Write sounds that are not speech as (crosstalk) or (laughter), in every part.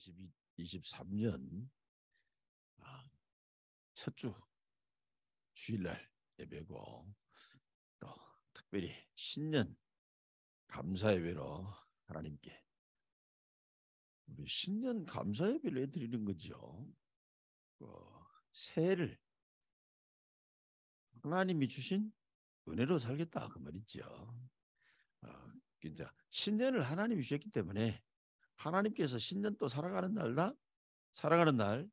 2 0 2 3년첫 주 주일날 예배고 또 특별히 신년 감사 예배로 하나님께 우리 신년 감사 예배를 해드리는 거죠. 어, 새해를 하나님이 주신 은혜로 살겠다 그 말이죠. 어, 신년을 하나님이 주셨기 때문에 하나님께서 신년또 살아가는 날다 살아가는 날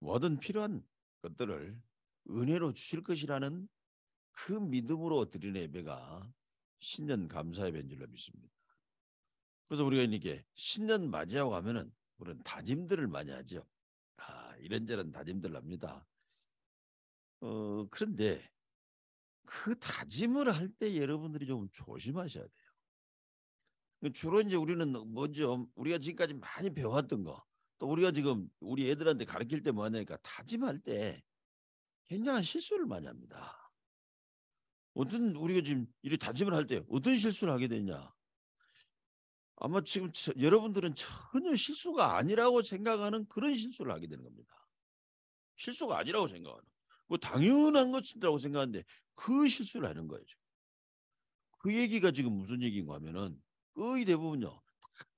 뭐든 필요한 것들을 은혜로 주실 것이라는 그 믿음으로 드리는 예배가 신년 감사 예배인 줄로 믿습니다. 그래서 우리가 이게 신년 맞이하고 가면은 우리는 다짐들을 많이 하죠. 아 이런저런 다짐들 합니다. 어 그런데 그 다짐을 할 때 여러분들이 좀 조심하셔야 돼요. 그 주로 이제 우리는 뭐죠? 우리가 지금까지 많이 배웠던 거, 또 우리가 지금 우리 애들한테 가르칠 때 뭐냐니까 하 다짐할 때 굉장한 실수를 많이 합니다. 어떤 우리가 지금 이렇 다짐을 할 때 어떤 실수를 하게 되냐? 아마 지금 저, 여러분들은 전혀 실수가 아니라고 생각하는 그런 실수를 하게 되는 겁니다. 실수가 아니라고 생각하는. 뭐 당연한 것이라고 생각하는데 그 실수를 하는 거예요. 지금. 그 얘기가 지금 무슨 얘기인가 하면은 거의 대부분요.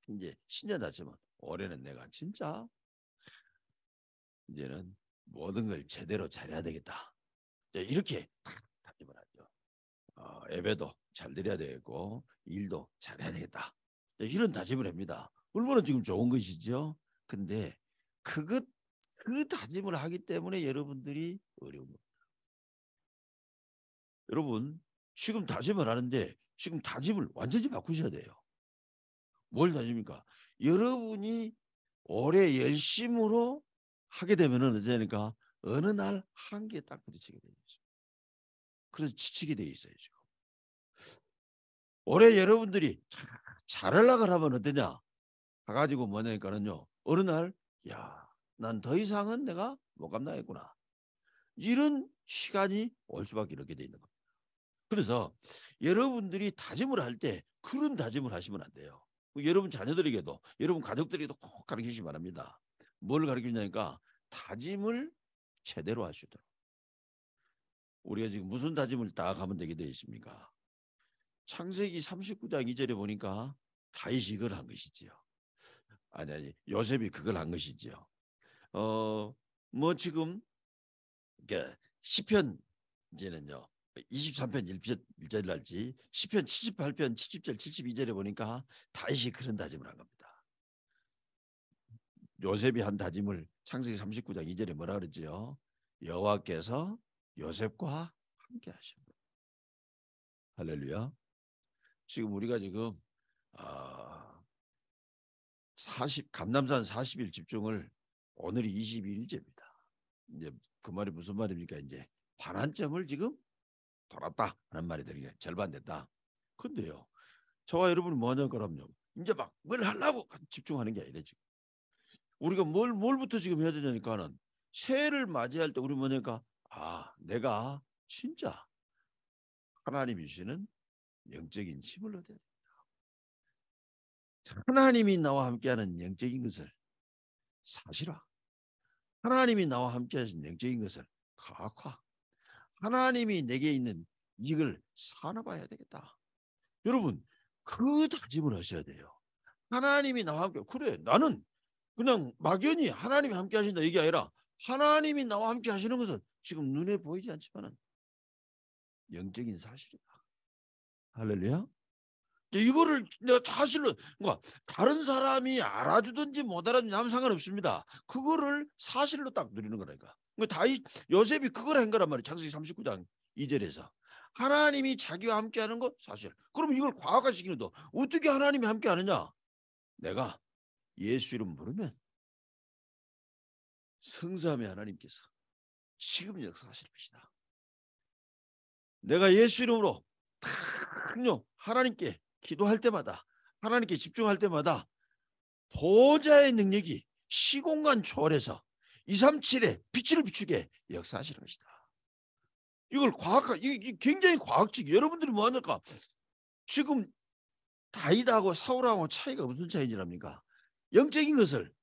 이제 신자다지만 올해는 내가 진짜 이제는 모든 걸 제대로 잘해야 되겠다. 이렇게 다짐을 하죠. 어, 예배도 잘 드려야 되겠고 일도 잘해야 되겠다. 이런 다짐을 합니다. 얼마나 지금 좋은 것이죠. 근데 그것 그 다짐을 하기 때문에 여러분들이 어려운 겁니다. 여러분 지금 다짐을 하는데 지금 다짐을 완전히 바꾸셔야 돼요. 뭘 다집니까? 여러분이 올해 열심으로 하게 되면 언제니까 어느 날 한계에 딱 부딪히게 되죠. 그래서 지치게 돼 있어요 지금. 올해 여러분들이 잘 연락을 하면 어떠냐? 가가지고 뭐냐니까는요. 어느 날, 야, 난 더 이상은 내가 못 감당했구나. 이런 시간이 올 수밖에 이렇게 돼 있는 겁니다. 그래서 여러분들이 다짐을 할 때 그런 다짐을 하시면 안 돼요. 뭐 여러분 자녀들에게도 여러분 가족들에게도 꼭 가르치시기 바랍니다. 뭘 가르치냐니까 다짐을 제대로 하시도록. 우리가 지금 무슨 다짐을 다 가면 되게 되어 있습니까? 창세기 39장 2절에 보니까 다윗이 이걸 한 것이지요. 아니 아니 요셉이 그걸 한 것이지요. 어뭐 지금 그 시편 이제는요 23편 1편, 1절 날지 10편 78편 70절 72절에 보니까 다시 그런 다짐을 한 겁니다. 요셉이 한 다짐을 창세기 39장 2절에 뭐라 그러지요? 여호와께서 요셉과 함께 하십니다. 할렐루야. 지금 우리가 지금 아 40, 감남산 40일 집중을 오늘이 21일째입니다. 이제 그 말이 무슨 말입니까? 이제 반환점을 지금 돌았다 하는 말이 되게 절반됐다. 근데요, 저와 여러분이 뭐 하냐 그럼요. 이제 막 뭘 하려고 집중하는 게 아니라 지금 우리가 뭘 뭘부터 지금 해야 되냐니까는 새해를 맞이할 때 우리 뭐니까아 내가 진짜 하나님이 시는 영적인 힘을 얻어야 된다. 하나님이 나와 함께하는 영적인 것을 사실화. 하나님이 나와 함께하신 영적인 것을 가악화. 하나님이 내게 있는 이익을 사나봐야 되겠다. 여러분 그 다짐을 하셔야 돼요. 하나님이 나와 함께 그래 나는 그냥 막연히 하나님이 함께 하신다 이게 아니라 하나님이 나와 함께 하시는 것은 지금 눈에 보이지 않지만 영적인 사실이다. 할렐루야. 이거를 내가 사실로 그러 그러니까 다른 사람이 알아주든지 못 알아주든지 아무 상관없습니다. 그거를 사실로 딱 누리는 거라니까. 뭐 다이 요셉이 그걸 한 거란 말이에요. 창세기 39장 2절에서. 하나님이 자기와 함께 하는 거 사실. 그럼 이걸 과학화시키는 거. 어떻게 하나님이 함께 하느냐? 내가 예수 이름 부르면 성삼의 하나님께서 지금 역사하실 것이다. 내가 예수 이름으로 탁요 하나님께 기도할 때마다 하나님께 집중할 때마다 보좌의 능력이 시공간 초월해서 237에 빛을 비추게 역사하시 것이다. 이걸 과학, 이 굉장히 과학적. 여러분들이 뭐 하니까 지금 다이다하고 사울왕하고 차이가 무슨 차이지 압니까? 영적인 것을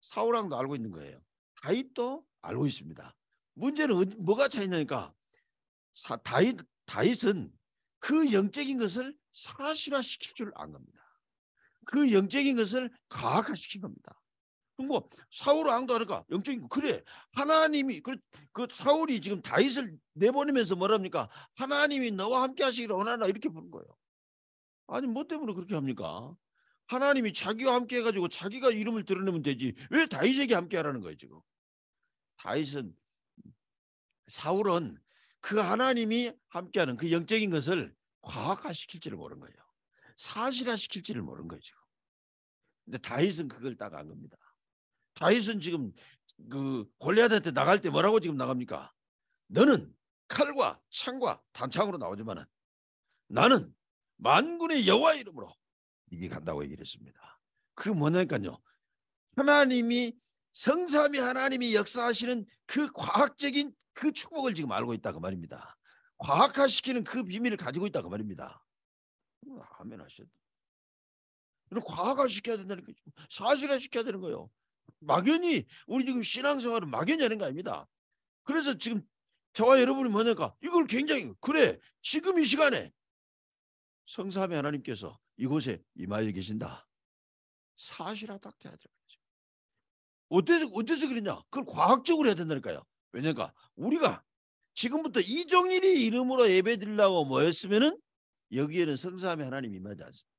사울왕도 알고 있는 거예요. 다윗도 알고 있습니다. 문제는 뭐가 차이냐니까 사, 다윗, 다윗은 그 영적인 것을 사실화시킬 줄 안 겁니다. 그 영적인 것을 과학화시킨 겁니다. 뭐 사울 왕도 하니까 영적인 그래 하나님이 그, 그 사울이 지금 다윗을 내보내면서 뭐랍니까 하나님이 너와 함께 하시기를 원하나 이렇게 부른 거예요 아니 뭐 때문에 그렇게 합니까 하나님이 자기와 함께 해가지고 자기가 이름을 드러내면 되지 왜 다윗에게 함께 하라는 거예요 지금 다윗은 사울은 그 하나님이 함께하는 그 영적인 것을 과학화시킬지를 모르 거예요 사실화시킬지를 모르 거예요 지금 근데 다윗은 그걸 따가 겁니다. 다윗은 지금 그 골리앗한테 나갈 때 뭐라고 지금 나갑니까? 너는 칼과 창과 단창으로 나오지만은 나는 만군의 여호와 이름으로 이기 간다고 얘기를 했습니다. 그 뭐냐니까요. 하나님이 성삼위 하나님이 역사하시는 그 과학적인 그 축복을 지금 알고 있다 그 말입니다. 과학화시키는 그 비밀을 가지고 있다 그 말입니다. 아멘 하셔야 과학화시켜야 된다는 거 사실화시켜야 되는 거예요. 막연히 우리 지금 신앙생활을 막연히 하는 거 아닙니다. 그래서 지금 저와 여러분이 뭐냐까 이걸 굉장히 그래 지금 이 시간에 성삼의 하나님께서 이곳에 임하여 계신다. 사실하다 하죠. 어때서 어때서 그러냐? 그걸 과학적으로 해야 된다니까요. 왜냐니까 우리가 지금부터 이종일의 이름으로 예배드리려고 모였으면은 여기에는 성삼의 하나님 임하지 않습니다.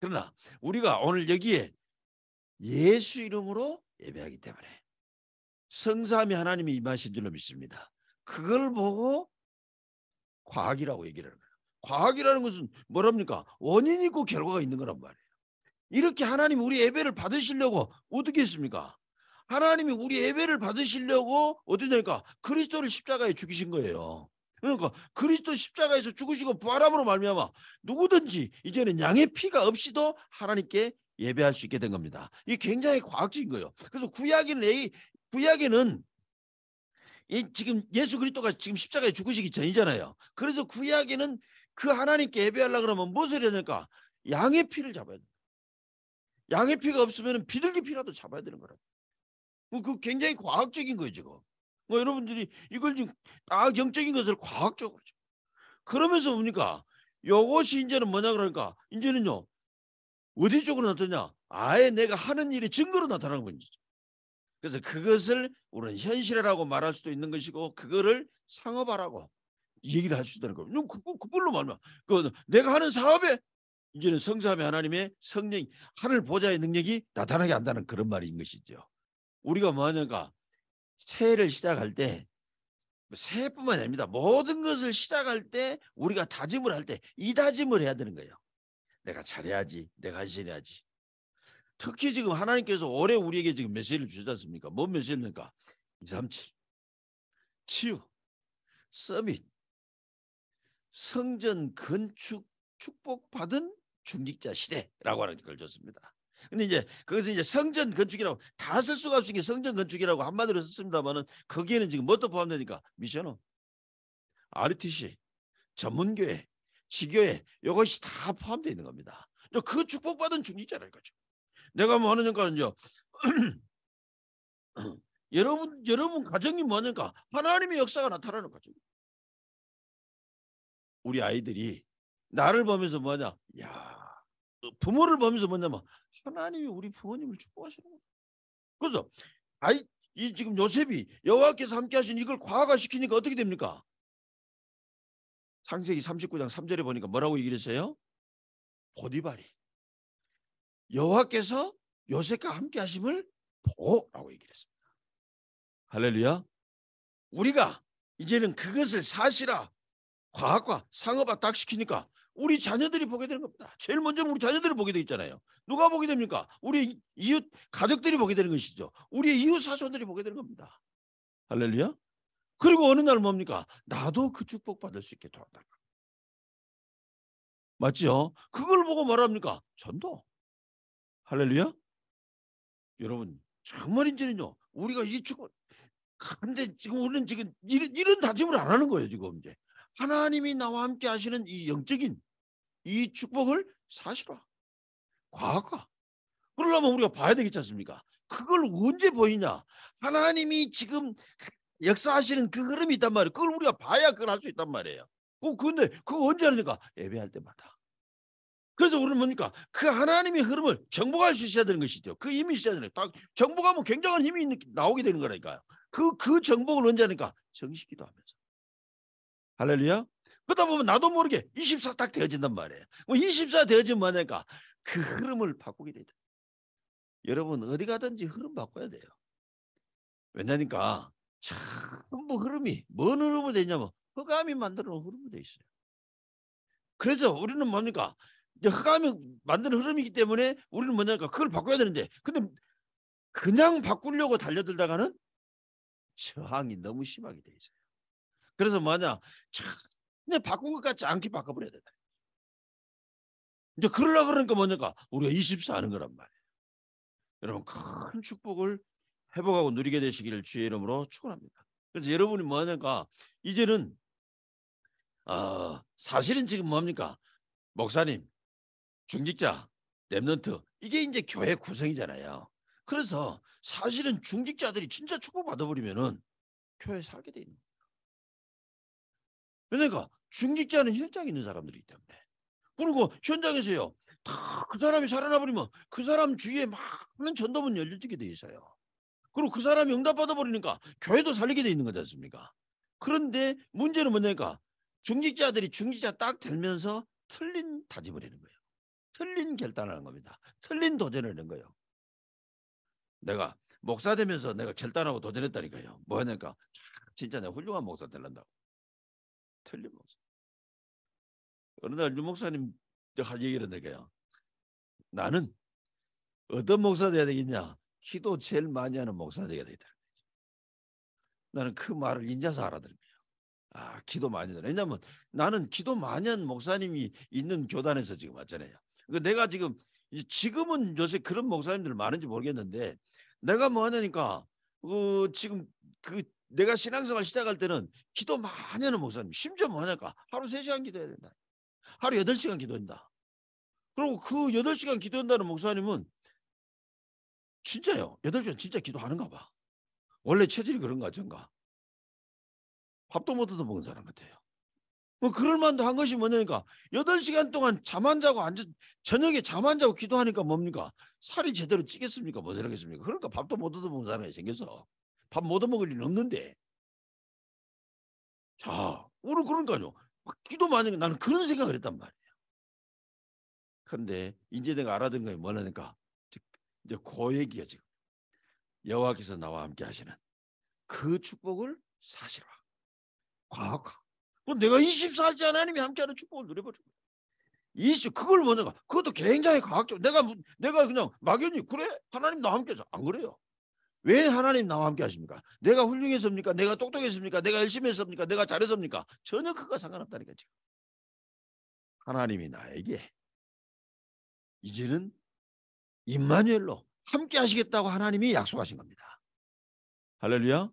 그러나 우리가 오늘 여기에 예수 이름으로 예배하기 때문에 성삼이 하나님이 임하신 줄로 믿습니다. 그걸 보고 과학이라고 얘기를 하는 거 과학이라는 것은 뭐랍니까? 원인이 있고 결과가 있는 거란 말이에요. 이렇게 하나님 우리 예배를 받으시려고 어떻게 했습니까? 하나님이 우리 예배를 받으시려고 어떠냐니까 그리스도를 십자가에 죽이신 거예요. 그러니까 그리스도 십자가에서 죽으시고 부활함으로 말미암아 누구든지 이제는 양의 피가 없이도 하나님께 예배할 수 있게 된 겁니다. 이 굉장히 과학적인 거예요. 그래서 구약의 구약에는 이 지금 예수 그리스도가 지금 십자가에 죽으시기 전이잖아요. 그래서 구약에는 그 하나님께 예배하려 그러면 무엇을 해야 되까 양의 피를 잡아야 돼. 양의 피가 없으면 비둘기 피라도 잡아야 되는 거라. 뭐 그 굉장히 과학적인 거예요 지금. 뭐 여러분들이 이걸 지금 딱 영적인 것을 과학적으로. 그러면서 뭡니까? 요것이 이제는 뭐냐 그러니까 이제는요 어디 쪽으로 나타냐? 아예 내가 하는 일이 증거로 나타나는 것이죠. 그래서 그것을 우리는 현실이라고 말할 수도 있는 것이고 그거를 상업화라고 얘기를 할 수있는 거예요. 그, 그, 그걸로 말면 그 내가 하는 사업에 이제는 성사함의 하나님의 성령 하늘 보좌의 능력이 나타나게 한다는 그런 말인 것이죠. 우리가 뭐냐가 새해를 시작할 때 뭐 새해뿐만 아닙니다. 모든 것을 시작할 때 우리가 다짐을 할 때 이 다짐을 해야 되는 거예요. 내가 잘해야지. 내가 간신해야지. 특히 지금 하나님께서 올해 우리에게 지금 메시지를 주지 않습니까? 뭔 메시지입니까? 237. 치유, 서밋, 성전 건축 축복받은 중직자 시대라고 하는 걸 줬습니다. 근데 이제 거기서 이제 성전 건축이라고 다 쓸 수가 없으니 성전 건축이라고 한마디로 썼습니다만은 거기에는 지금 뭐도 포함되니까 미션업, RTC, 전문교회, 식교에 이것이 다 포함되어 있는 겁니다. 그 축복받은 중직자라는 거죠. 내가 뭐 하느냐면요. (clears throat) 여러분 여러분 가정이 뭐니까 하나님의 역사가 나타나는 거죠. 우리 아이들이 나를 보면서 뭐냐? 야 부모를 보면서 뭐냐면 하나님이 우리 부모님을 축복하시는 거예 그래서 아이 이 지금 요셉이 여호와께서 함께하신 이걸 과학화시키니까 어떻게 됩니까? 창세기 39장 3절에 보니까 뭐라고 얘기했어요? 보디발이 여호와께서 요셉과 함께 하심을 보라고 얘기를 했습니다. 할렐루야. 우리가 이제는 그것을 사실화 과학과 상업화 딱 시키니까 우리 자녀들이 보게 되는 겁니다. 제일 먼저 우리 자녀들이 보게 돼잖아요 누가 보게 됩니까? 우리 이웃 가족들이 보게 되는 것이죠. 우리 이웃 사촌들이 보게 되는 겁니다. 할렐루야. 그리고 어느 날 뭡니까? 나도 그 축복 받을 수 있게 도와달라. 맞지요? 그걸 보고 말합니까? 전도. 할렐루야? 여러분, 정말인지는요. 우리가 이 축복 근데 지금 우리는 지금 이런, 이런 다짐을 안 하는 거예요, 지금 이제. 하나님이 나와 함께 하시는 이 영적인 이 축복을 사실화, 과학화. 그러려면 우리가 봐야 되겠지 않습니까? 그걸 언제 보이냐? 하나님이 지금 역사하시는 그 흐름이 있단 말이에요. 그걸 우리가 봐야 그걸 할 수 있단 말이에요. 어, 근데 그거 언제 하니까 그러니까 예배할 때마다. 그래서 우리는 뭡니까? 그 하나님의 흐름을 정복할 수 있어야 되는 것이죠. 그 힘이 있어야 되는 거예요. 정복하면 굉장한 힘이 나오게 되는 거라니까요. 그, 그 정복을 언제 하니까? 그러니까 정식 기도하면서. 할렐루야. 그러다 보면 나도 모르게 24 딱 되어진단 말이에요. 뭐24 되어지면 뭐냐니까? 그 흐름을 바꾸게 되죠. 여러분, 어디 가든지 흐름 바꿔야 돼요. 왜냐니까 전부 뭐 흐름이 뭔 흐름으로 되냐면 그 흑암이 만들어 놓은 흐름으로 되어 있어요. 그래서 우리는 뭡니까? 이제 흑암이 만드는 흐름이기 때문에 우리는 뭐냐니까 그걸 바꿔야 되는데 근데 그냥 바꾸려고 달려들다가는 저항이 너무 심하게 돼 있어요. 그래서 뭐냐? 그냥 바꾼 것 같지 않게 바꿔버려야 된 이제 그러려 그러니까 뭐냐니까 우리가 24하는 거란 말이에요. 여러분 큰 축복을 회복하고 누리게 되시기를 주의 이름으로 축원합니다. 그래서 여러분이 뭐냐니까 이제는 어, 사실은 지금 뭡니까 뭐 목사님, 중직자, 렘넌트 이게 이제 교회 구성이잖아요. 그래서 사실은 중직자들이 진짜 축복받아 버리면은 교회 살게 돼 있는 거예요. 그러니까 중직자는 현장에 있는 사람들이기 때문에 그리고 현장에서요 다 그 사람이 살아나 버리면 그 사람 주위에 많은 전도문 열려지게 돼 있어요. 그리고 그 사람이 응답받아 버리니까 교회도 살리게 돼 있는 거지 않습니까? 그런데 문제는 뭐냐니까 중직자들이 중직자 딱 되면서 틀린 다짐을 하는 거예요. 틀린 결단 하는 겁니다. 틀린 도전을 하는 거예요. 내가 목사 되면서 내가 결단하고 도전했다니까요. 뭐냐니까 진짜 내가 훌륭한 목사 될란다고. 틀린 목사. 어느 날 유 목사님 할 얘기를 내가요. 나는 어떤 목사 돼야 되겠냐? 기도 제일 많이 하는 목사 되게 되다. 나는 그 말을 인자서 알아들어요. 아, 기도 많이 하는. 왜냐면 나는 기도 많이 한 목사님이 있는 교단에서 지금 왔잖아요. 그러니까 내가 지금 지금은 요새 그런 목사님들 많은지 모르겠는데 내가 뭐 하냐니까 어, 지금 그 내가 신앙생활 시작할 때는 기도 많이 하는 목사님 심지어 뭐 하냐니까 하루 세시간 기도해야 된다. 하루 여 시간 기도한다. 그리고 그여 시간 기도한다는 목사님은 진짜요. 8시간 진짜 기도하는가 봐. 원래 체질이 그런가 전가 밥도 못 얻어먹은 사람 같아요. 뭐 그럴만도 한 것이 뭐냐니까 8시간 동안 잠 안 자고 앉아 저녁에 잠 안 자고 기도하니까 뭡니까? 살이 제대로 찌겠습니까? 뭐지라겠습니까? 그러니까 밥도 못 얻어먹은 사람이 생겨서 밥 못 얻어먹을 일은 없는데 자 오늘 그러니까요 기도 많이 나는 그런 생각을 했단 말이에요 그런데 이제 내가 알아든 건 뭐냐니까 이제 그 얘기야 지금. 여호와께서 나와 함께 하시는 그 축복을 사실화, 과학화. 그럼 내가 2 4시 하나님이 함께하는 축복을 누려버리고야 이슈 그걸 뭐냐가 그것도 굉장히 과학적. 내가 내가 그냥 막연히 그래 하나님 나와 함께하자 안 그래요? 왜 하나님 나와 함께 하십니까? 내가 훌륭했습니까? 내가 똑똑했습니까? 내가 열심히 했습니까? 내가 잘했습니까? 전혀 그거 상관없다니까 지금. 하나님이 나에게 이제는 임마누엘로 함께 하시겠다고 하나님이 약속하신 겁니다. 할렐루야.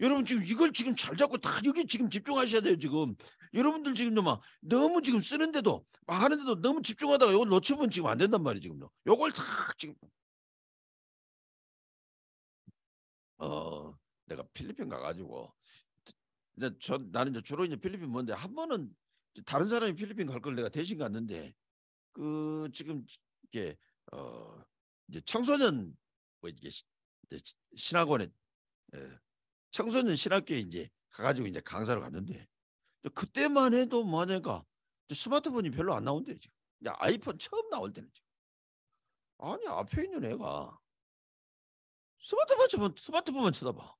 여러분 지금 이걸 지금 잘 잡고 다 여기 지금 집중하셔야 돼요 지금 여러분들 지금도 막 너무 지금 쓰는데도 막 하는데도 너무 집중하다가 이거 놓쳐면 지금 안 된단 말이에요 지금요 요걸 다 지금 어 내가 필리핀 가가지고 저 나는 이제 주로 이제 필리핀 뭔데 한 번은 다른 사람이 필리핀 갈 걸 내가 대신 갔는데 그 지금 이게 어 이제 청소년 뭐 이게 신학원에 예, 청소년 신학교에 이제 가가지고 이제 강사를 갔는데 그때만 해도 뭐냐가 스마트폰이 별로 안 나온대요 지금. 아이폰 처음 나올 때는 지금. 아니 앞에 있는 애가 스마트폰 쳐면 스마트폰만 쳐다봐.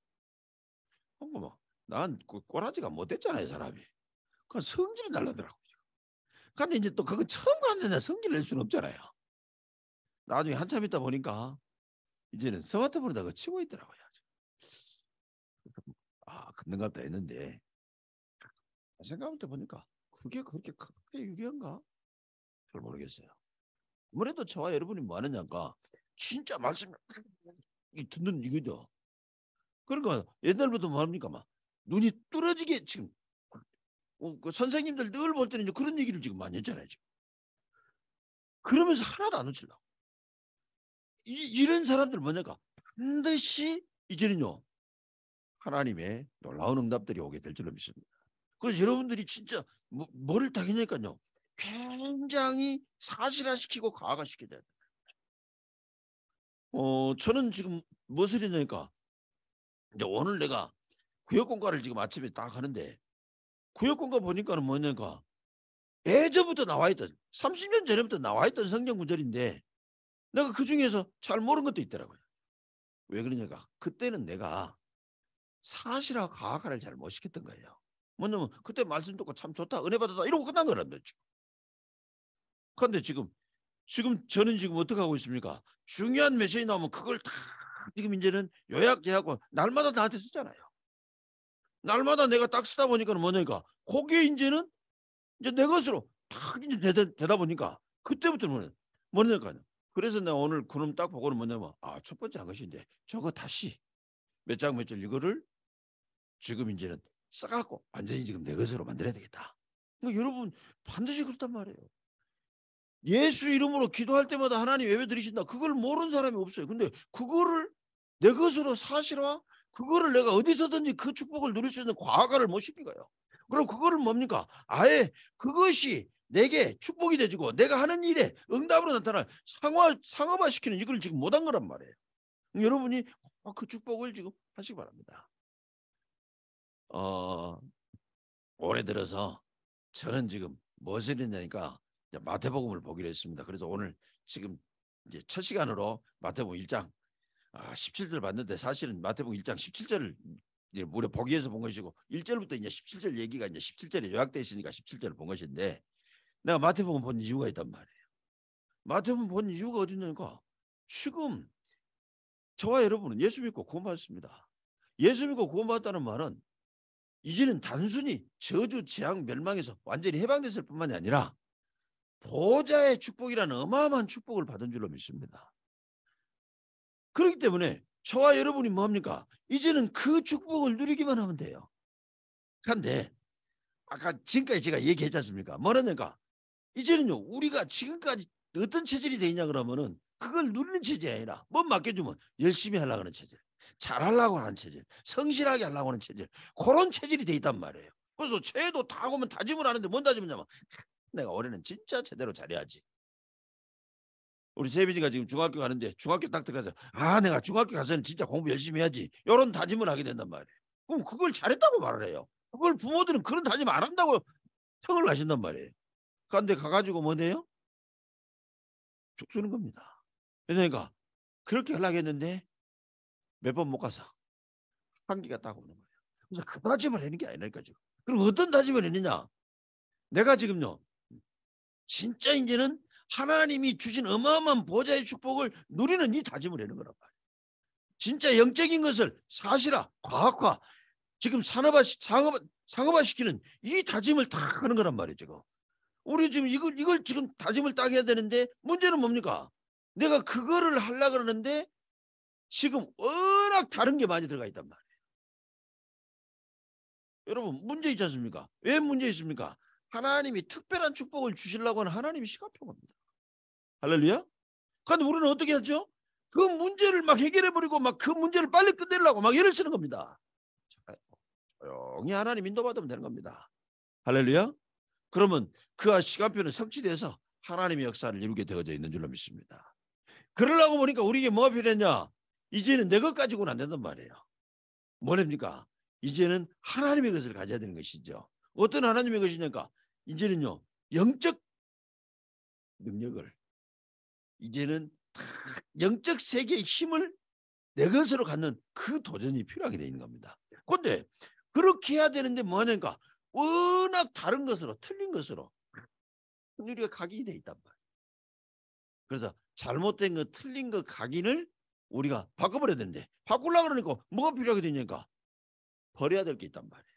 한거 그러니까 막난 뭐 꼬라지가 못됐잖아요 사람이. 그냥 성질이 날라더라고. 근데 이제 또 그거 처음 가는데 성질 낼 수는 없잖아요. 나중에 한참 있다 보니까 이제는 스마트폰에다가 치고 있더라고요. 아, 근데갑다 했는데 생각부터 보니까 그게 그렇게 크게 유리한가? 잘 모르겠어요. 아무래도 저와 여러분이 뭐 하느냐가 그러니까 진짜 말씀 듣는 이거죠. 그러니까 옛날부터 뭐 합니까? 막 눈이 뚫어지게 지금 어, 그 선생님들 늘 볼 때는 이제 그런 얘기를 지금 많이 했잖아요. 지금. 그러면서 하나도 안 놓치려고. 이, 런 사람들 뭐냐가 반드시 이제는요 하나님의 놀라운 응답들이 오게 될 줄로 믿습니다. 그래서 여러분들이 진짜 뭐, 를 당했냐니까요 굉장히 사실화시키고 가화시켜야 돼. 어 저는 지금 무엇을 했냐니까 이제 오늘 내가 구역공과를 지금 아침에 다 가는데 구역공과 보니까는 뭐냐니까 예전부터 나와 있던 30년 전부터 나와 있던 성경 구절인데 내가 그 중에서 잘 모르는 것도 있더라고요. 왜 그러냐가 그때는 내가 사실화 과학화를 잘 못 시켰던 거예요. 뭐냐면 그때 말씀 듣고 참 좋다 은혜 받았다 이러고 끝난 거란 말이 그런데 지금 지금 저는 지금 어떻게 하고 있습니까? 중요한 메시지 나오면 그걸 다 지금 이제는 요약해하고 날마다 나한테 쓰잖아요. 날마다 내가 딱 쓰다 보니까 뭐냐니까 거기에 이제는 이제 내 것으로 딱 이제 되다, 보니까 그때부터는 뭐냐니까요. 그래서 내가 오늘 그놈 딱 보고는 뭐냐면 아첫 번째 한 것인데 저거 다시 몇 장몇 몇장 이거를 지금 이제는 싸갖고 완전히 지금 내 것으로 만들어야 되겠다. 그러니까 여러분 반드시 그렇단 말이에요. 예수 이름으로 기도할 때마다 하나님 예배 드리신다. 그걸 모르는 사람이 없어요. 근데 그거를 내 것으로 사실화, 그거를 내가 어디서든지 그 축복을 누릴 수 있는 과가를 못 시킨 거요 그럼 그거를 뭡니까? 아예 그것이 내게 축복이 되지고 내가 하는 일에 응답으로 나타나 상화, 상업화시키는 이걸 지금 못한 거란 말이에요. 여러분이 아, 그 축복을 지금 하시기 바랍니다. 어, 올해 들어서 저는 지금 무엇을 했냐니까 마태복음을 보기로 했습니다. 그래서 오늘 지금 이제 첫 시간으로 마태복음 1장 아, 17절 봤는데 사실은 마태복음 1장 17절을 무려 보기에서 본 것이고 1절부터 이제 17절 얘기가 이제 17절에 요약되어 있으니까 17절을 본 것인데 내가 마태복음 본 이유가 있단 말이에요. 마태복음 본 이유가 어디 있니까 지금 저와 여러분은 예수 믿고 구원받습니다. 예수 믿고 구원받았다는 말은 이제는 단순히 저주, 재앙, 멸망에서 완전히 해방됐을 뿐만이 아니라 보좌의 축복이라는 어마어마한 축복을 받은 줄로 믿습니다. 그렇기 때문에 저와 여러분이 뭡니까? 이제는 그 축복을 누리기만 하면 돼요. 그런데 아까 지금까지 제가 얘기했지 않습니까? 뭐라니까? 이제는요 우리가 지금까지 어떤 체질이 돼 있냐 그러면은 그걸 누리는 체질이 아니라 뭐 맡겨주면 열심히 하려고 하는 체질 잘하려고 하는 체질 성실하게 하려고 하는 체질 그런 체질이 돼 있단 말이에요 그래서 죄도다 보면 다짐을 하는데 뭔 다짐이냐면 내가 올해는 진짜 제대로 잘해야지 우리 세빈이가 지금 중학교 가는데 중학교 딱 들어가서 아 내가 중학교 가서는 진짜 공부 열심히 해야지 이런 다짐을 하게 된단 말이에요 그럼 그걸 잘했다고 말을 해요 그걸 부모들은 그런 다짐 안 한다고 성을 가신단 말이에요 국가인데 가가지고 뭐네요? 죽 쓰는 겁니다. 그러니까 그렇게 하려고 했는데 몇 번 못 가서 한기가 딱 오는 거예요. 그래서 그 다짐을 하는 게 아니라니까 지금. 그리고 어떤 다짐을 했느냐? 내가 지금요. 진짜 이제는 하나님이 주신 어마어마한 보좌의 축복을 누리는 이 다짐을 하는 거란 말이에 진짜 영적인 것을 사실화, 과학화, 지금 산업화, 상업화, 상업화시키는 이 다짐을 다 하는 거란 말이에 지금. 우리 지금 이걸, 이걸 지금 다짐을 딱 해야 되는데 문제는 뭡니까? 내가 그거를 하려 고 그러는데 지금 워낙 다른 게 많이 들어가 있단 말이에요. 여러분 문제 있지 않습니까? 왜 문제 있습니까? 하나님이 특별한 축복을 주시려고 하는 하나님이 시간표입니다. 할렐루야? 그런데 우리는 어떻게 하죠? 그 문제를 막 해결해버리고 막 그 문제를 빨리 끝내려고 막 애를 쓰는 겁니다. 조용히 하나님 인도받으면 되는 겁니다. 할렐루야? 그러면 그 시간표는 성취돼서 하나님의 역사를 이루게 되어져 있는 줄로 믿습니다. 그러려고 보니까 우리에게 뭐가 필요했냐? 이제는 내 것 가지고는 안 된단 말이에요. 뭐랍니까? 이제는 하나님의 것을 가져야 되는 것이죠. 어떤 하나님의 것이냐니까 이제는요 영적 능력을 이제는 영적 세계의 힘을 내 것으로 갖는 그 도전이 필요하게 되는 겁니다. 그런데 그렇게 해야 되는데 뭐냐니까 워낙 다른 것으로 틀린 것으로 확리가 각인돼 있단 말이에요. 그래서 잘못된 거 틀린 거 각인을 우리가 바꿔버려야 되는데 바꾸려고 그러니까 뭐가 필요하게 되니까 버려야 될 게 있단 말이에요.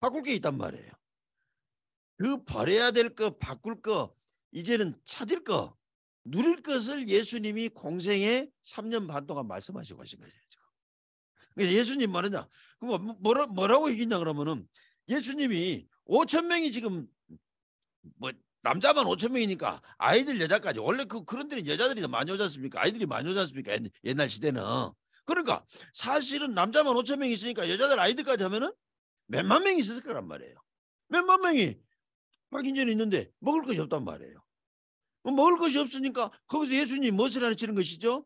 바꿀 게 있단 말이에요. 그 버려야 될거 바꿀 거 이제는 찾을 거 누릴 것을 예수님이 공생에 3년 반 동안 말씀하시고 하신 거예요. 지금. 그래서 예수님 말이 뭐, 뭐라, 뭐라고 얘기했냐 그러면은 예수님이 5천 명이 지금 뭐 남자만 5천 명이니까 아이들 여자까지 원래 그 그런 데는 여자들이 더 많이 오지 않습니까? 아이들이 많이 오지 않습니까? 옛날 시대는 그러니까 사실은 남자만 5천 명이 있으니까 여자들 아이들까지 하면은 몇만 명이 있었을 거란 말이에요. 몇만 명이 박인전이 있는데 먹을 것이 없단 말이에요. 뭐 먹을 것이 없으니까 거기서 예수님이 무엇을 하시는 것이죠?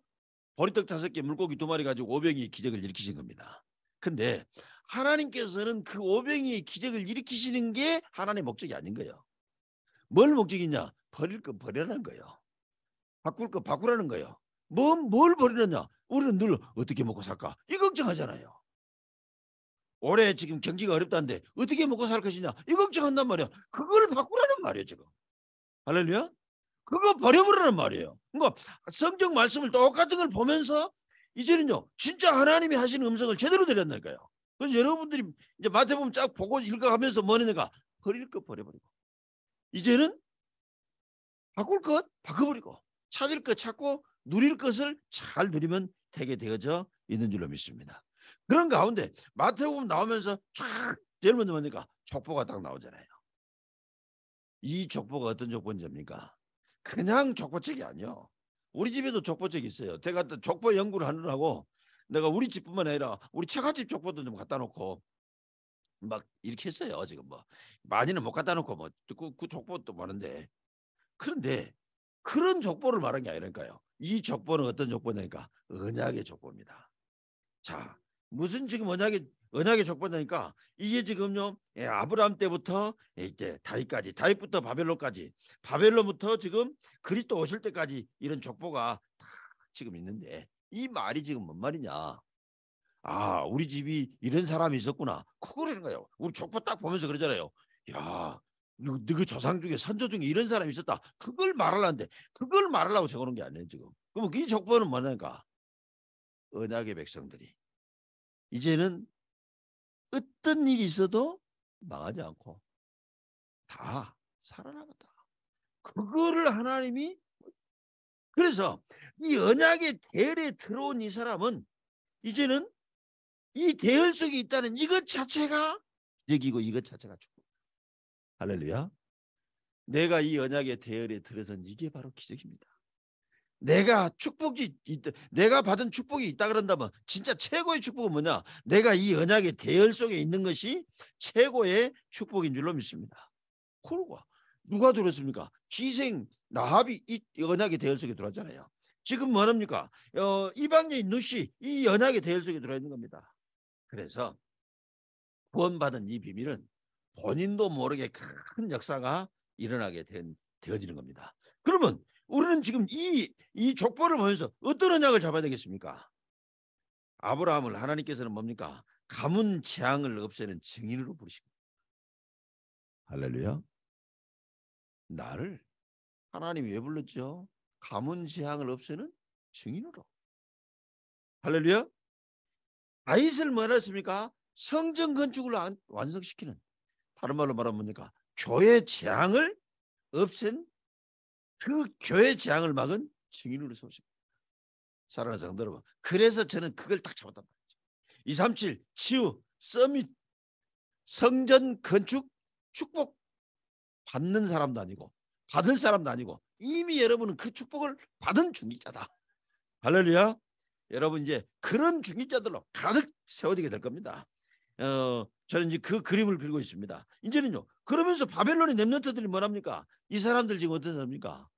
보리떡 다섯 개, 물고기 두 마리 가지고 5 0병이 기적을 일으키신 겁니다. 근데 하나님께서는 그 오병이의 기적을 일으키시는 게 하나님의 목적이 아닌 거예요. 뭘 목적이냐? 버릴 거 버리라는 거예요. 바꿀 거 바꾸라는 거예요. 뭐, 뭘 버리느냐? 우리는 늘 어떻게 먹고 살까? 이 걱정하잖아요. 올해 지금 경기가 어렵다는데 어떻게 먹고 살 것이냐? 이 걱정한단 말이야. 그걸 바꾸라는 말이에요, 지금. 할렐루야? 그거 버려버리라는 말이에요. 그러니까 성경 말씀을 똑같은 걸 보면서 이제는요 진짜 하나님이 하시는 음성을 제대로 들렸다요 그래서 여러분들이 이제 마태복음 쫙 보고 읽어가면서 뭐냐니까 버릴 것 버려버리고 이제는 바꿀 것 바꿔버리고 찾을 것 찾고 누릴 것을 잘 누리면 되게 되어져 있는 줄로 믿습니다. 그런 가운데 마태복음 나오면서 쫙 제일 먼저 보니까 족보가 딱 나오잖아요. 이 족보가 어떤 족보인지 압니까? 그냥 족보책이 아니요. 우리 집에도 족보책이 있어요. 제가 족보 연구를 하느라고 내가 우리 집뿐만 아니라 우리 처갓집 족보도 좀 갖다 놓고 막 이렇게 했어요. 지금 뭐 많이는 못 갖다 놓고 뭐그 그 족보도 많은데 그런데 그런 족보를 말한 게 아니라니까요. 이 족보는 어떤 족보냐니까 언약의 족보입니다. 자 무슨 지금 언약의 언약의 족보자니까 이게 지금요 예, 아브라함 때부터 예, 이제 다윗까지 다윗부터 바벨론까지 바벨론부터 지금 그리스도 오실 때까지 이런 족보가 다 지금 있는데 이 말이 지금 뭔 말이냐 아 우리 집이 이런 사람이 있었구나 그거라는 거예요 우리 족보 딱 보면서 그러잖아요 야 너그 그 조상 중에 선조 중에 이런 사람이 있었다 그걸 말하려는데 그걸 말하려고 적어놓은 게 아니에요 지금 그럼 이 족보는 뭐냐니까 언약의 백성들이 이제는 어떤 일이 있어도 망하지 않고 다 살아나간다. 그거를 하나님이 그래서 이 언약의 대열에 들어온 이 사람은 이제는 이 대열 속에 있다는 이것 자체가 기적이고 이것 자체가 축복. 할렐루야. 내가 이 언약의 대열에 들어선 이게 바로 기적입니다. 내가 축복이 있다, 내가 받은 축복이 있다 그런다면 진짜 최고의 축복은 뭐냐? 내가 이 언약의 대열 속에 있는 것이 최고의 축복인 줄로 믿습니다. 코르고 누가 들었습니까? 기생 나합이 이 언약의 대열 속에 들어왔잖아요. 지금 뭐합니까? 어, 이방인 누시 이 언약의 대열 속에 들어 있는 겁니다. 그래서 구원받은 이 비밀은 본인도 모르게 큰 역사가 일어나게 된, 되어지는 겁니다. 그러면 우리는 지금 이, 이 족보를 보면서 어떤 언약을 잡아야 되겠습니까? 아브라함을 하나님께서는 뭡니까? 가문 재앙을 없애는 증인으로 부르시고 할렐루야. 나를 하나님이 왜 불렀죠? 가문 재앙을 없애는 증인으로. 할렐루야. 아이슬 뭐라 했습니까? 성전 건축을 완성시키는 다른 말로 말하면 뭡니까? 교회 재앙을 없앤 그 교회 재앙을 막은 증인으로서 오십니다. 사랑하는 자 들어봐. 그래서 저는 그걸 딱 잡았단 말이죠. 237 치유 서밋 성전 건축 축복 받는 사람도 아니고 받을 사람도 아니고 이미 여러분은 그 축복을 받은 중이자다. 할렐루야. 여러분 이제 그런 중이자들로 가득 세워지게 될 겁니다. 어, 저는 이제 그 그림을 그리고 있습니다. 이제는요. 그러면서 바벨론의 렘넌트들이 뭐랍니까? 이 사람들 지금 어떤 사람입니까?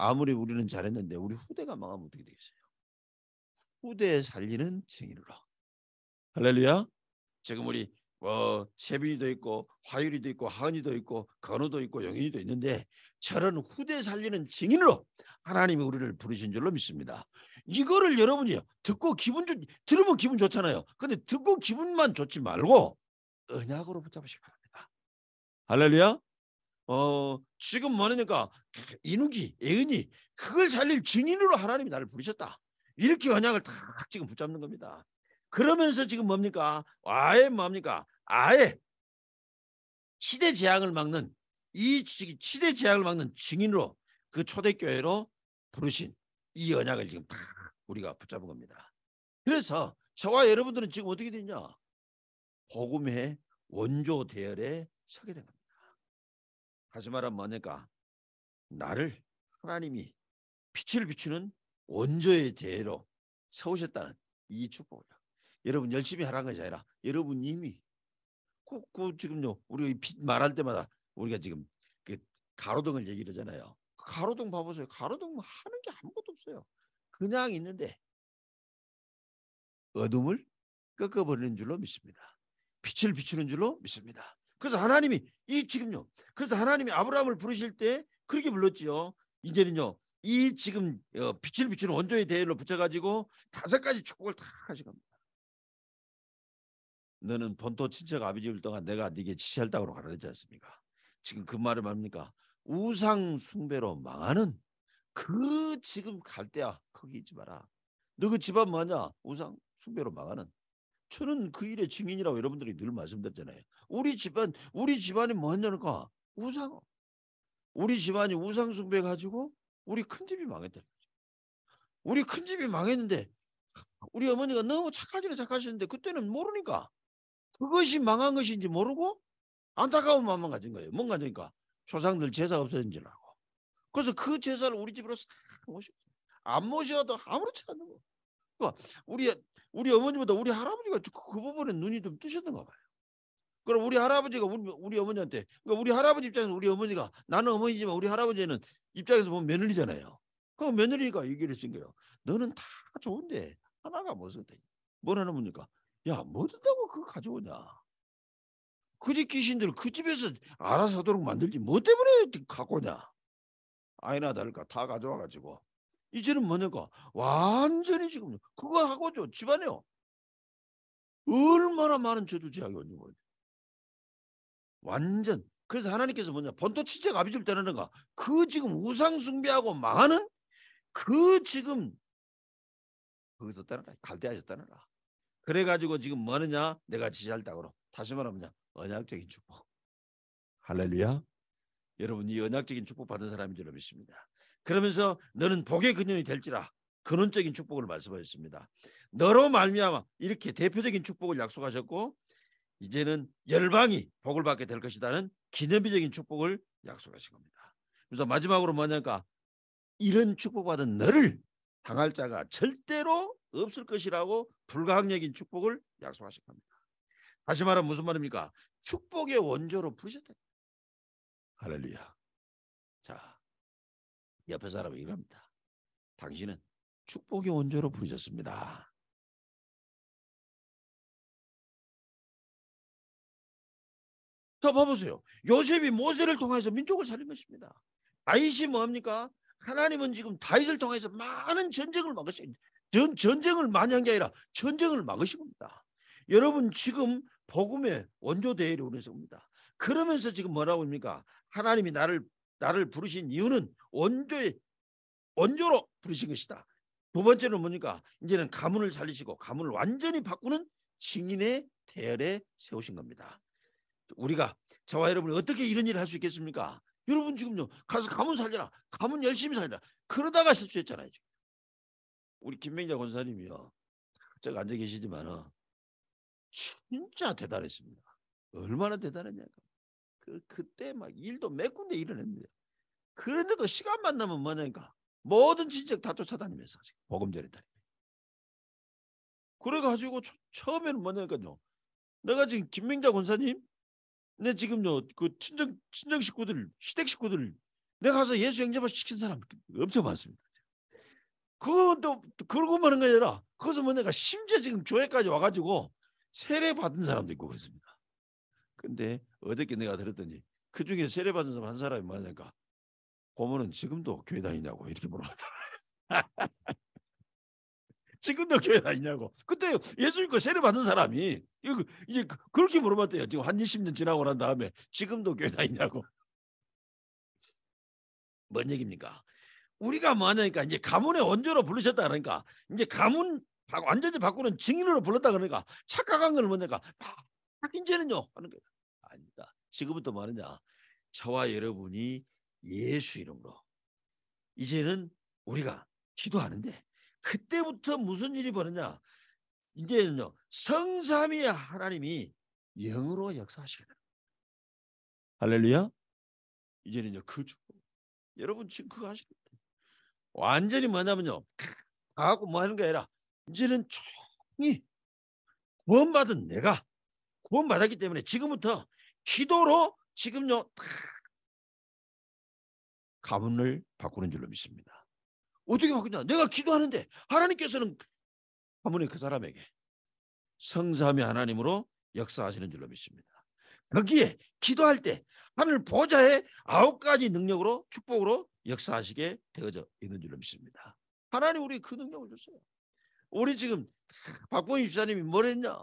아무리 우리는 잘했는데 우리 후대가 망하면 어떻게 되겠어요? 후대 살리는 증인으로. 할렐루야. 지금 우리 어, 세빈이도 있고 화율이도 있고 하은이도 있고 건우도 있고 영인이도 있는데 저런 후대 살리는 증인으로 하나님이 우리를 부르신 줄로 믿습니다. 이거를 여러분이 듣고 기분 좋 들으면 기분 좋잖아요. 근데 듣고 기분만 좋지 말고 언약으로 붙잡으시기 바랍니다. 할렐루야. 어 지금 뭐냐니까 이누기, 예은이 그걸 살릴 증인으로 하나님이 나를 부르셨다. 이렇게 언약을 딱 지금 붙잡는 겁니다. 그러면서 지금 뭡니까? 아예 뭡니까? 아예 시대 재앙을 막는 이 시대 재앙을 막는 증인으로 그 초대교회로 부르신 이 언약을 지금 딱 우리가 붙잡은 겁니다. 그래서 저와 여러분들은 지금 어떻게 되냐? 복음의 원조 대열에 서게 된 겁니다. 다시 말하면 뭐니까 나를 하나님이 빛을 비추는 원조의 대로 세우셨다는 이축복을 여러분 열심히 하라는 것이 아니라 여러분 이미 꼭, 꼭 지금요 우리 말할 때마다 우리가 지금 그 가로등을 얘기를 하잖아요. 그 가로등 봐보세요. 가로등 하는 게 아무것도 없어요. 그냥 있는데 어둠을 꺾어버리는 줄로 믿습니다. 빛을 비추는 줄로 믿습니다. 그래서 하나님이 이 지금요. 그래서 하나님이 아브라함을 부르실 때 그렇게 불렀지요. 이제는요. 이 지금 어, 빛을 비추는 원조의 대열로 붙여가지고 다섯 가지 축복을 다 가져갑니다. 너는 본토 친척 아비집을 떠가 내가 네게 지시할 땅으로 가라 했지 않습니까? 지금 그 말을 말합니까? 우상 숭배로 망하는 그 지금 갈대야 거기 있지 마라. 너 그 집안 뭐냐? 우상 숭배로 망하는 저는 그 일의 증인이라고 여러분들이 늘 말씀드렸잖아요. 우리 집안 우리 집안이 뭐 했냐니까 우상 우리 집안이 우상 숭배 가지고 우리 큰 집이 망했다 우리 큰 집이 망했는데 우리 어머니가 너무 착하지는 착하시는데 그때는 모르니까 그것이 망한 것인지 모르고 안타까운 마음만 가진 거예요. 뭔가 되니까 그러니까 조상들 제사 없어진 줄 알고. 그래서 그 제사를 우리 집으로 싹모시안 모셔도 아무렇지 않은 거. 그러니까 우리 우리 어머니보다 우리 할아버지가 그, 그, 부분에 눈이 좀 뜨셨던가 봐요. 그럼 우리 할아버지가 우리, 우리 어머니한테 그러니까 우리 할아버지 입장에서 우리 어머니가 나는 어머니지만 우리 할아버지는 입장에서 보면 며느리잖아요. 그럼 며느리가 얘기를 했은 거예요. 너는 다 좋은데 하나가 못었대. 뭐라는 겁니까? 야, 뭐 든다고 그걸 가져오냐. 그 집 귀신들 그 집에서 알아서 하도록 만들지 뭐 때문에 갖고 오냐. 아이나 다를까 다 가져와가지고 이제는 뭐냐고 완전히 지금 그거 하고죠 집안에요 얼마나 많은 저주 제약이 온지 모르죠 완전 그래서 하나님께서 뭐냐 본토 치체 가비질 때는가 그 지금 우상 숭배하고 망하는 그 지금 거기서 떠나라 갈대하에서 떠나라 그래가지고 지금 뭐느냐 내가 지시할 땅으로 다시 말하면 언약적인 축복 할렐루야 여러분 이 언약적인 축복 받은 사람인 줄 믿습니다 그러면서 너는 복의 근원이 될지라 근원적인 축복을 말씀하셨습니다. 너로 말미암아 이렇게 대표적인 축복을 약속하셨고 이제는 열방이 복을 받게 될 것이다는 기념비적인 축복을 약속하신 겁니다. 그래서 마지막으로 뭐냐니까 이런 축복받은 너를 당할 자가 절대로 없을 것이라고 불가항력인 축복을 약속하신 겁니다. 다시 말하면 무슨 말입니까? 축복의 원조로 부르셨다. 할렐루야. 옆에 사람이 이랍니다. 당신은 축복의 원조로 부르셨습니다. 자, 봐보세요. 요셉이 모세를 통해서 민족을 살린 것입니다. 다윗이 뭡니까? 하나님은 지금 다윗을 통해서 많은 전쟁을 막으신 전, 전쟁을 많이 아니라 전쟁을 막으신 겁니다. 여러분 지금 복음의 원조 대회를 우리 섭니다. 그러면서 지금 뭐라고 합니까? 하나님이 나를 나를 부르신 이유는 원조의 원조로 부르신 것이다. 두 번째는 뭡니까? 이제는 가문을 살리시고 가문을 완전히 바꾸는 증인의 대열에 세우신 겁니다. 우리가 저와 여러분이 어떻게 이런 일을 할 수 있겠습니까? 여러분 지금요 가서 가문 살려라 가문 열심히 살려라 그러다가 실수했잖아요 지금. 우리 김명자 권사님이요 제가 앉아 계시지만은 진짜 대단했습니다 얼마나 대단했냐고 그, 그때 막 일도 몇 군데 일어냈는데 그런데도 시간만 나면 뭐냐니까 모든 지적 다 쫓아다니면서 복금전에 다니 그래가지고 처, 처음에는 뭐냐니까요 내가 지금 김명자 권사님 내 지금요 그 친정 친정 식구들 시댁 식구들 내가 가서 예수 영접을 시킨 사람 엄청 많습니다. 그것도 그러고 마는 게 아니라 그것은뭐 내가 심지어 지금 교회까지 와가지고 세례 받은 사람도 있고 그렇습니다. 근데 어저께 내가 들었더니 그 중에 세례받은 사람 한 사람이 많으니까 고모는 지금도 교회 다니냐고 이렇게 물어봤더라. (laughs) 지금도 교회 다니냐고. 그때 예수님 그 세례 받은 사람이 그, 이제 그, 그렇게 물어봤대요. 지금 한 20년 지나고 난 다음에 지금도 교회 다니냐고. 뭔 얘기입니까? 우리가 뭐하니까 냐 이제 가문의 원조로 부르셨다 그러니까 이제 가문 완전히 바꾸는 증인으로 불렀다 그러니까 착각한 걸 뭐냐니까 막 이제는요 하는 거 아닙니다. 지금부터 말하냐. 저와 여러분이 예수 이름으로 이제는 우리가 기도하는데 그때부터 무슨 일이 벌어냐. 이제는요. 성삼위 하나님이 영으로 역사하시게 할렐루야. 이제는요. 그 주고 여러분 지금 그거 하시는 완전히 뭐냐면요. 하고 뭐 하는 게 아니라 이제는 총이 구원받은 내가 구원받았기 때문에 지금부터 기도로 지금요 가문을 바꾸는 줄로 믿습니다. 어떻게 바꾸냐? 내가 기도하는데 하나님께서는 가문의 그 사람에게 성삼위 하나님으로 역사하시는 줄로 믿습니다. 거기에 기도할 때 하늘 보좌에 아홉 가지 능력으로 축복으로 역사하시게 되어져 있는 줄로 믿습니다. 하나님 우리 그 능력을 줬어요. 우리 지금 박보희 집사님이 뭘 했냐?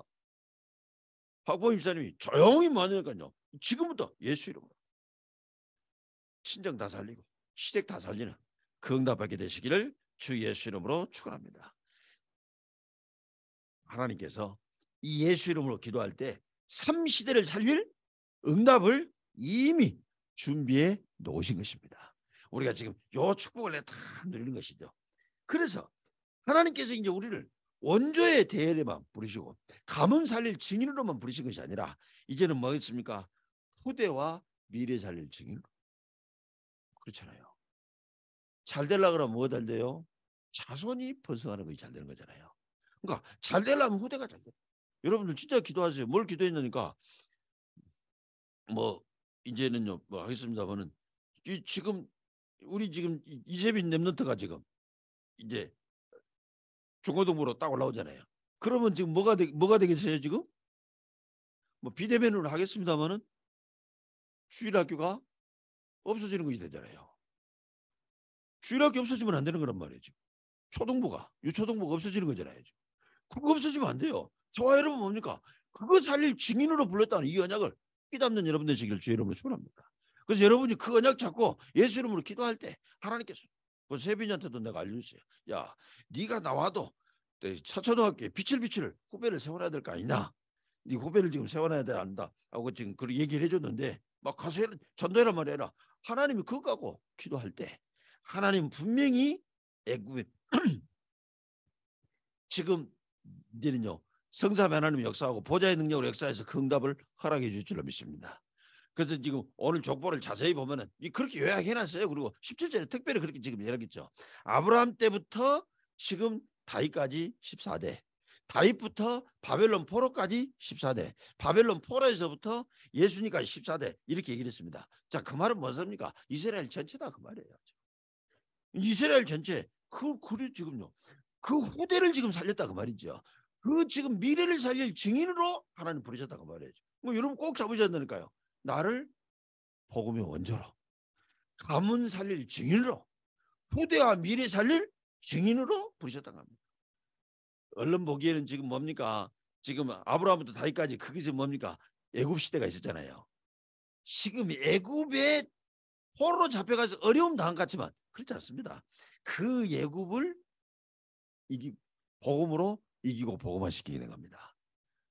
박보 집사님이 조용히 많으니까요. 지금부터 예수 이름으로 친정 다 살리고 시댁 다 살리는 그 응답하게 되시기를 주 예수 이름으로 축원합니다. 하나님께서 이 예수 이름으로 기도할 때 3시대를 살릴 응답을 이미 준비해 놓으신 것입니다. 우리가 지금 요 축복을 다 누리는 것이죠. 그래서 하나님께서 이제 우리를 원조의 대열에만 부르시고 가문 살릴 증인으로만 부르신 것이 아니라 이제는 뭐겠습니까? 후대와 미래 살릴 증인 그렇잖아요. 잘 되려 그러면 뭐가 잘 돼요? 자손이 번성하는 것이 잘 되는 거잖아요. 그러니까 잘 되려면 후대가 잘 돼. 여러분들 진짜 기도하세요. 뭘 기도했느니까 뭐 이제는요 뭐 하겠습니다만은 지금 우리 지금 이재빈 랩런트가 지금 이제 중고등부로 딱 올라오잖아요. 그러면 지금 뭐가 되, 뭐가 되겠어요 지금? 뭐 비대면으로 하겠습니다만은 주일학교가 없어지는 것이 되잖아요. 주일학교 없어지면 안 되는 거란 말이죠. 초등부가 유초등부가 없어지는 거잖아요. 그거 없어지면 안 돼요. 저와 여러분 뭡니까? 그거 살릴 증인으로 불렀다는 이 언약을 끼닫는 여러분들 되시기를 주의 이름으로 축원합니다. 그래서 여러분이 그 언약 잡고 예수 이름으로 기도할 때 하나님께서 그 세빈이한테도 내가 알려주세요. 야, 네가 나와도 차초등학교에 빛을 빛을 후배를 세워놔야 될 거 아니냐? 네 후배를 지금 세워놔야 돼다 하고 지금 그 얘기를 해줬는데 막 가서 전도해라 말해라. 하나님이 그거 갖고 기도할 때 하나님 분명히 애굽에 (clears throat) 지금 이제는요 성삼 하나님 역사하고 보좌의 능력으로 역사해서 그 응답을 허락해 주실 줄 믿습니다. 그래서 지금 오늘 족보를 자세히 보면은 그렇게 요약해놨어요. 그리고 17절에 특별히 그렇게 지금 요약했죠. 아브라함 때부터 지금 다윗까지 14대. 다윗부터 바벨론 포로까지 14대, 바벨론 포로에서부터 예수님까지 14대 이렇게 얘기를 했습니다. 자, 그 말은 뭐습니까? 이스라엘 전체다 그 말이에요. 이스라엘 전체 그 그리 지금요. 그 후대를 지금 살렸다 그 말이죠. 그 지금 미래를 살릴 증인으로 하나님 부르셨다 그 말이죠. 뭐 여러분 꼭 잡으셔야 니까요 나를 복음의 원조로 가문 살릴 증인으로 후대와 미래 살릴 증인으로 부르셨다는 겁니다. 얼른 보기에는 지금 뭡니까? 지금 아브라함부터 다윗까지 그게 지금 뭡니까? 애굽 시대가 있었잖아요. 지금 애굽에 포로로 잡혀가서 어려움 당한 것 같지만 그렇지 않습니다. 그 애굽을 이기 복음으로 이기고 복음화시키는 겁니다.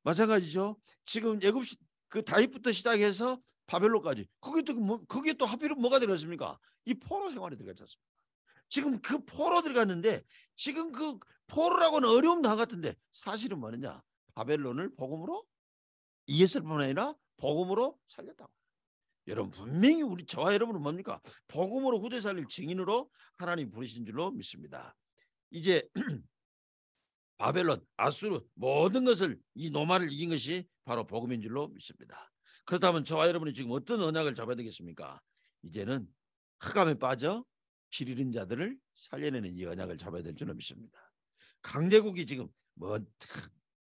마찬가지죠. 지금 애굽 시그 다윗부터 시작해서 바벨론까지 거기 또 뭐, 거기또 하필은 뭐가 들어갔습니까? 이 포로 생활이 들어갔습니까 지금 그 포로 들어갔는데 지금 그 포로라고는 어려움 다 같은데 사실은 뭐냐 바벨론을 복음으로 이했을 뿐 아니라 복음으로 살렸다고. 여러분 분명히 우리 저와 여러분은 뭡니까? 복음으로 후대 살릴 증인으로 하나님 부르신 줄로 믿습니다. 이제 (clears throat) 바벨론, 아수르 모든 것을 이 노마를 이긴 것이 바로 복음인 줄로 믿습니다. 그렇다면 저와 여러분이 지금 어떤 언약을 잡아야 되겠습니까? 이제는 흑암에 빠져 길 잃은 자들을 살려내는 이 언약을 잡아야 될 줄로 믿습니다. 강대국이 지금 뭐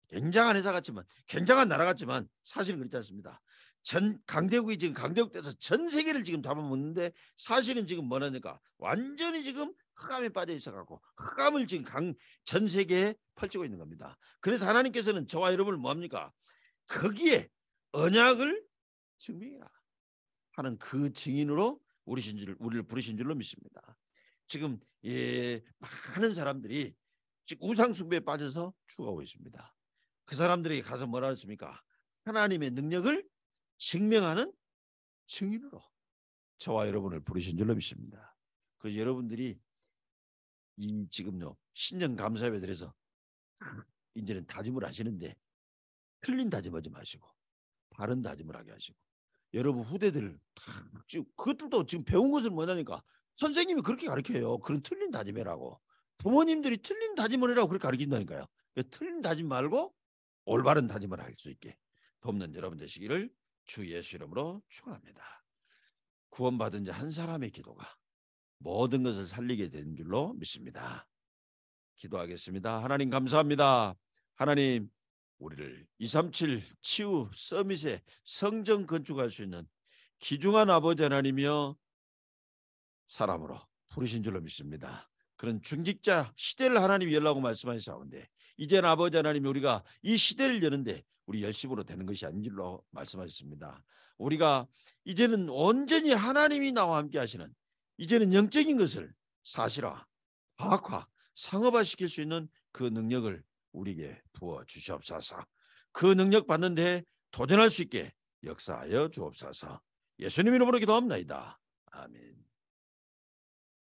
굉장한 회사 같지만 굉장한 나라 같지만 사실은 그렇지 않습니다. 전 강대국이 지금 강대국 돼서 전 세계를 지금 잡아먹는데 사실은 지금 뭐냐니까 완전히 지금 흑암에 빠져 있어갖고 흑암을 지금 강, 전 세계에 펼치고 있는 겁니다. 그래서 하나님께서는 저와 여러분을 뭐합니까? 거기에 언약을 증명해라 하는 그 증인으로 우리신 줄, 우리를 부르신 줄로 믿습니다. 지금 예, 많은 사람들이 우상 숭배에 빠져서 죽어가고 있습니다. 그사람들에 가서 뭐라 했습니까? 하나님의 능력을 증명하는 증인으로 저와 여러분을 부르신 줄로 믿습니다. 그 여러분들이 이 지금요 신년 감사회에 들어서 이제는 다짐을 하시는데 틀린 다짐하지 마시고 바른 다짐을 하게 하시고 여러분 후대들 지금 그것들도 지금 배운 것은 뭐냐니까 선생님이 그렇게 가르쳐요 그런 틀린 다짐이라고 부모님들이 틀린 다짐을 해라고 그렇게 가르친다니까요 그러니까 틀린 다짐 말고 올바른 다짐을 할 수 있게 돕는 여러분 되시기를 주 예수 이름으로 축원합니다 구원받은 자 한 사람의 기도가 모든 것을 살리게 된 줄로 믿습니다. 기도하겠습니다. 하나님 감사합니다. 하나님 우리를 237치우 서밋에 성전 건축할 수 있는 기중한 아버지 하나님이여 사람으로 부르신 줄로 믿습니다. 그런 중직자 시대를 하나님이 열라고 말씀하시사온데 이젠 아버지 하나님이 우리가 이 시대를 여는데 우리 열심으로 되는 것이 아닌 줄로 말씀하셨습니다. 우리가 이제는 온전히 하나님이 나와 함께 하시는 이제는 영적인 것을 사실화, 과학화, 상업화시킬 수 있는 그 능력을 우리에게 부어 주시옵소서. 그 능력 받는 데 도전할 수 있게 역사하여 주옵소서. 예수님 이름으로 기도합니다. 아멘.